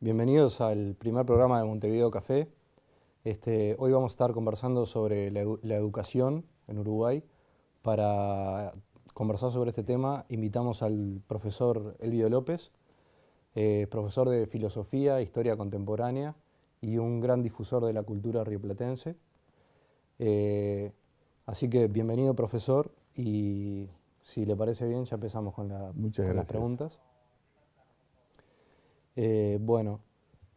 Bienvenidos al primer programa de Montevideo Café. Este, hoy vamos a estar conversando sobre la, educación en Uruguay. Para conversar sobre este tema invitamos al profesor Elvio López, eh, profesor de Filosofía, e Historia Contemporánea y un gran difusor de la cultura rioplatense. Eh, así que bienvenido profesor y si le parece bien ya empezamos con, con las preguntas. Eh, bueno,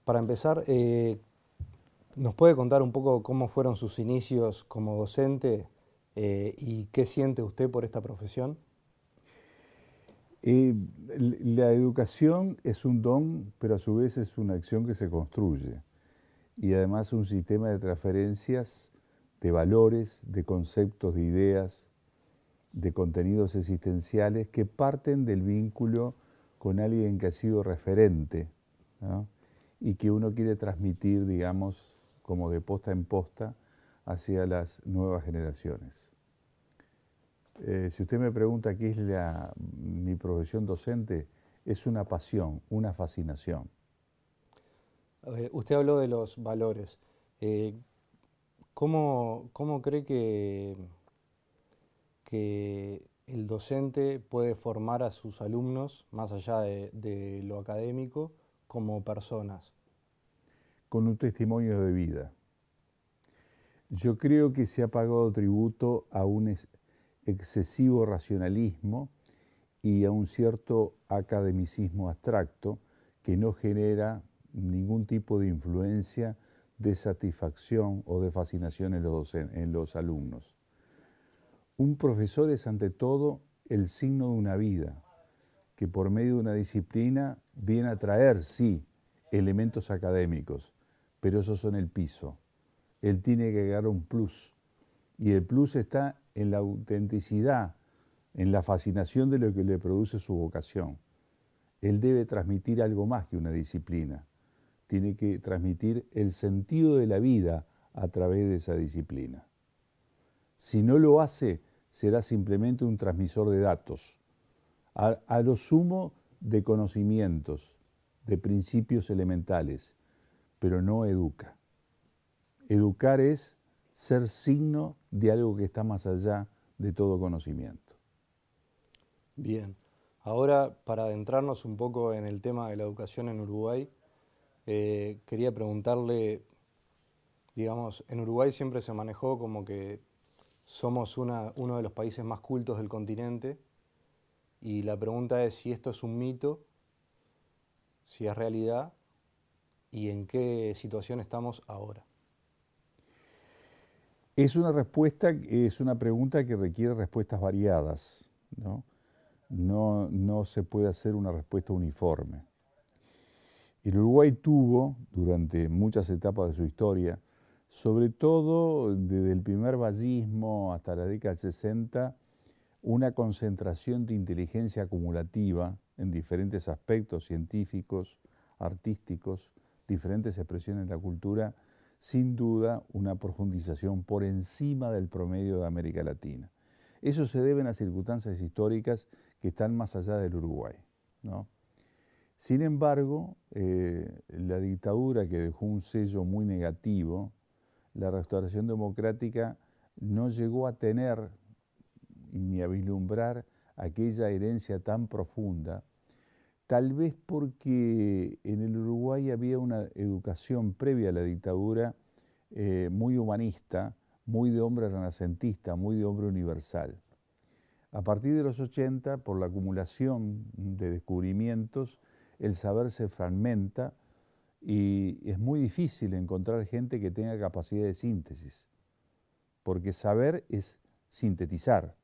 para empezar, eh, ¿nos puede contar un poco cómo fueron sus inicios como docente eh, y qué siente usted por esta profesión? la educación es un don, pero a su vez es una acción que se construye y además un sistema de transferencias de valores, de conceptos, de ideas, de contenidos existenciales que parten del vínculo con alguien que ha sido referente y que uno quiere transmitir, digamos, como de posta en posta hacia las nuevas generaciones. Eh, si usted me pregunta qué es mi profesión docente, es una pasión, una fascinación. Eh, usted habló de los valores. Eh, ¿cómo, cree que, que el docente puede formar a sus alumnos, más allá de, lo académico, como personas. Con un testimonio de vida. Yo creo que se ha pagado tributo a un excesivo racionalismo y a un cierto academicismo abstracto que no genera ningún tipo de influencia de satisfacción o de fascinación en los alumnos. Un profesor es ante todo el signo de una vida, que por medio de una disciplina viene a traer, sí, elementos académicos, pero esos son el piso. Él tiene que llegar un plus, y el plus está en la autenticidad, en la fascinación de lo que le produce su vocación. Él debe transmitir algo más que una disciplina, tiene que transmitir el sentido de la vida a través de esa disciplina. Si no lo hace, será simplemente un transmisor de datos, a, lo sumo de conocimientos, de principios elementales, pero no educa. Educar es ser signo de algo que está más allá de todo conocimiento. Bien, ahora para adentrarnos un poco en el tema de la educación en Uruguay, eh, quería preguntarle, digamos, en Uruguay siempre se manejó como que somos uno de los países más cultos del continente y la pregunta es si esto es un mito, si es realidad y en qué situación estamos ahora. Es una respuesta, es una pregunta que requiere respuestas variadas, no se puede hacer una respuesta uniforme. El Uruguay tuvo, durante muchas etapas de su historia, sobre todo desde el primer vallismo hasta la década del 60, una concentración de inteligencia acumulativa en diferentes aspectos científicos, artísticos, diferentes expresiones de la cultura, sin duda una profundización por encima del promedio de América Latina. Eso se debe a circunstancias históricas que están más allá del Uruguay. Sin embargo, eh, la dictadura que dejó un sello muy negativo la restauración democrática no llegó a tener ni a vislumbrar aquella herencia tan profunda, tal vez porque en el Uruguay había una educación previa a la dictadura eh, muy humanista, muy de hombre renacentista, muy de hombre universal. A partir de los 80, por la acumulación de descubrimientos, el saber se fragmenta, y es muy difícil encontrar gente que tenga capacidad de síntesis, porque saber es sintetizar,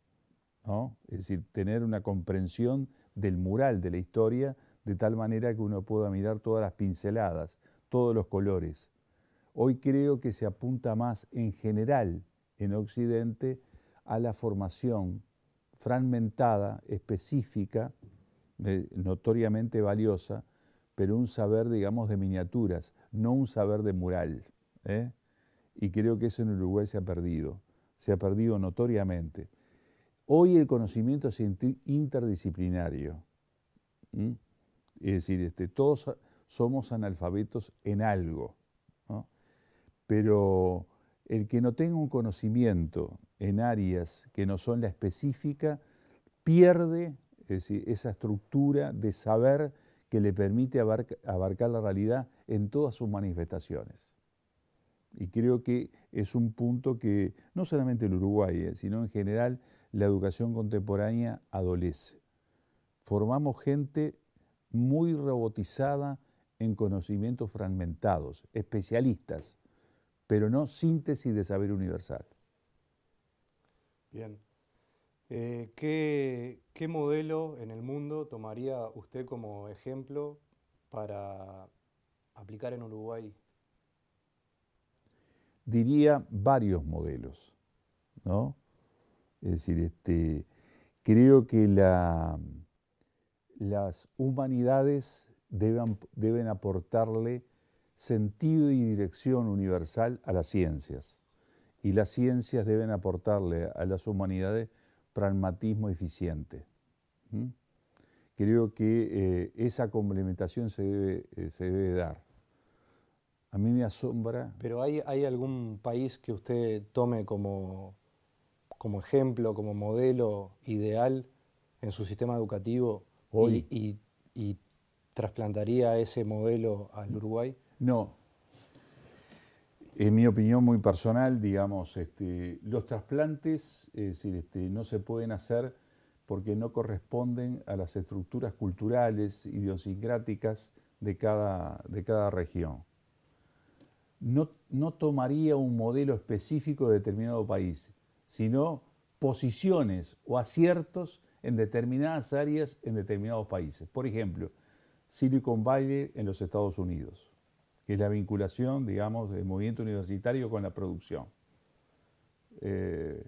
es decir, tener una comprensión del mural de la historia de tal manera que uno pueda mirar todas las pinceladas, todos los colores. Hoy creo que se apunta más en general en Occidente a la formación fragmentada, específica, eh, notoriamente valiosa, pero un saber, digamos, de miniaturas, no un saber de mural. ¿eh? Y creo que eso en Uruguay se ha perdido, se ha perdido notoriamente. Hoy el conocimiento es interdisciplinario, es decir, este, todos somos analfabetos en algo, pero el que no tenga un conocimiento en áreas que no son la específica, pierde esa estructura de saber que le permite abarcar la realidad en todas sus manifestaciones. Y creo que es un punto que no solamente el Uruguay, eh, sino en general la educación contemporánea adolece. Formamos gente muy robotizada en conocimientos fragmentados, especialistas, pero no síntesis de saber universal. Bien. Eh, ¿qué, modelo en el mundo tomaría usted como ejemplo para aplicar en Uruguay? Diría varios modelos, ¿no? Es decir, este, creo que las humanidades deben aportarle sentido y dirección universal a las ciencias, y las ciencias deben aportarle a las humanidades pragmatismo eficiente. Creo que eh, esa complementación eh, se debe, dar. A mí me asombra. Pero hay, algún país que usted tome como, como ejemplo, como modelo ideal en su sistema educativo Y, y trasplantaría ese modelo al Uruguay? No, en mi opinión muy personal, digamos, este, los trasplantes este, no se pueden hacer porque no corresponden a las estructuras culturales, idiosincráticas de cada, de cada región. No, no tomaría un modelo específico de determinado país, sino posiciones o aciertos en determinadas áreas en determinados países. Por ejemplo, Silicon Valley en los Estados Unidos que es la vinculación, digamos, del movimiento universitario con la producción. Eh,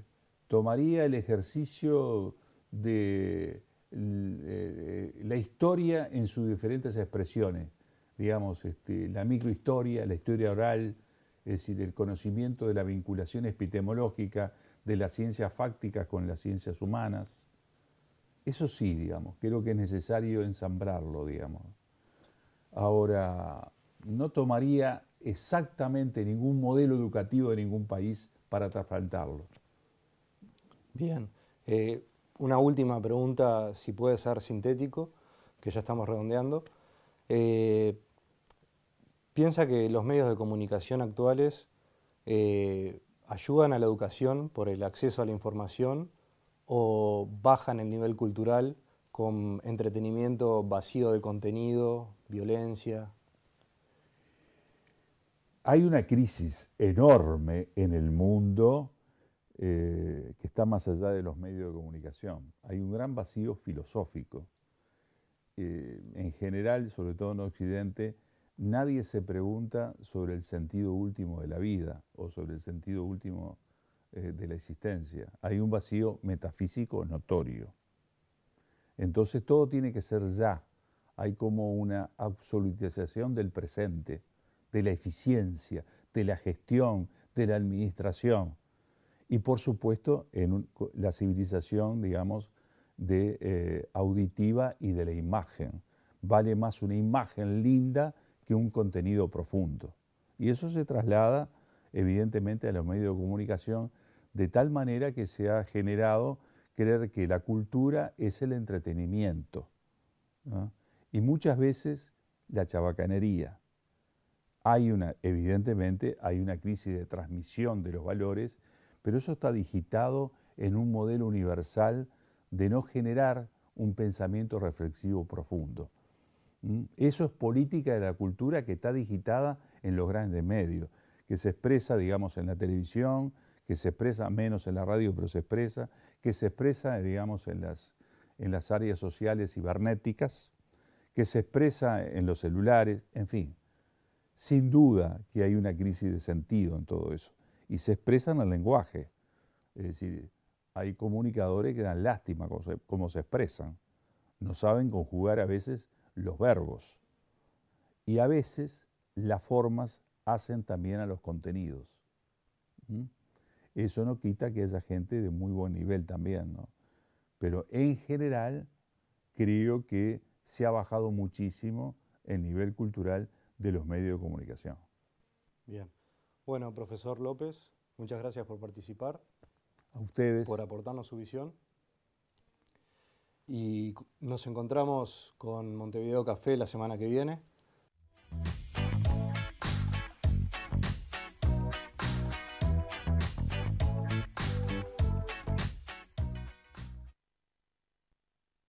tomaría el ejercicio de eh, la historia en sus diferentes expresiones, digamos, este, la microhistoria, la historia oral, es decir, el conocimiento de la vinculación epistemológica de las ciencias fácticas con las ciencias humanas. Eso sí, digamos, creo que es necesario ensambrarlo, digamos. Ahora, no tomaría exactamente ningún modelo educativo de ningún país para trasplantarlo. Bien, eh, una última pregunta, si puede ser sintético, que ya estamos redondeando. Eh, ¿Piensa que los medios de comunicación actuales eh, ayudan a la educación por el acceso a la información o bajan el nivel cultural con entretenimiento vacío de contenido, violencia, hay una crisis enorme en el mundo eh, que está más allá de los medios de comunicación. Hay un gran vacío filosófico. Eh, en general, sobre todo en Occidente, nadie se pregunta sobre el sentido último de la vida o sobre el sentido último eh, de la existencia. Hay un vacío metafísico notorio. Entonces todo tiene que ser ya. Hay como una absolutización del presente de la eficiencia, de la gestión, de la administración. Y por supuesto, en la civilización, digamos, de, eh, auditiva y de la imagen. Vale más una imagen linda que un contenido profundo. Y eso se traslada, evidentemente, a los medios de comunicación de tal manera que se ha generado creer que la cultura es el entretenimiento. Y muchas veces la chabacanería. Hay una, evidentemente, hay una crisis de transmisión de los valores, pero eso está digitado en un modelo universal de no generar un pensamiento reflexivo profundo. ¿Mm? Eso es política de la cultura que está digitada en los grandes medios, que se expresa, digamos, en la televisión, que se expresa menos en la radio, pero se expresa, que se expresa, digamos, en las, en las áreas sociales cibernéticas, que se expresa en los celulares, en fin. Sin duda que hay una crisis de sentido en todo eso y se expresa en el lenguaje. Es decir, hay comunicadores que dan lástima cómo se, se expresan. No saben conjugar a veces los verbos. Y a veces las formas hacen también a los contenidos. ¿Mm? Eso no quita que haya gente de muy buen nivel también, ¿no? Pero en general creo que se ha bajado muchísimo el nivel cultural de los medios de comunicación. Bien. Bueno, profesor López, muchas gracias por participar. A ustedes. Por aportarnos su visión. Y nos encontramos con Montevideo Café la semana que viene.